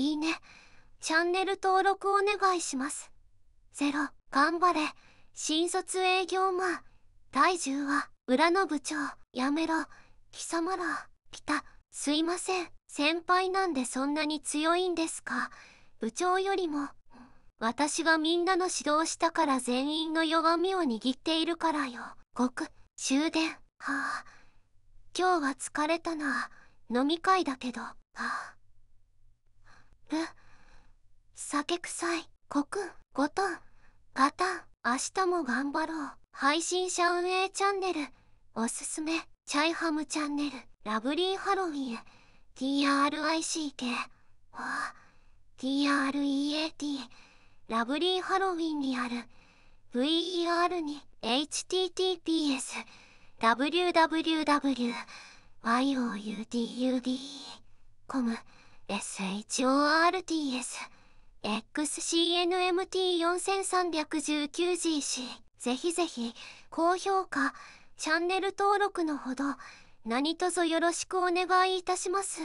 いいね、チャンネル登録お願いします。ゼロ、頑張れ、新卒営業マン、第10話、裏の部長、やめろ、貴様ら、ピた、すいません、先輩なんでそんなに強いんですか、部長よりも、私がみんなの指導したから全員の弱みを握っているからよ。ごく、終電。はあ。今日は疲れたな。飲み会だけど。はあ。る酒臭いコクゴトンガタン明日も頑張ろう配信者運営チャンネルおすすめチャイハムチャンネルラブリーハロウィン TRICK あ TREAT ラブリーハロウィンにある VER に https w w w y o u t u b e c o m SHORTS XCNMT4319GC ぜひぜひ高評価チャンネル登録のほど何卒よろしくお願いいたします。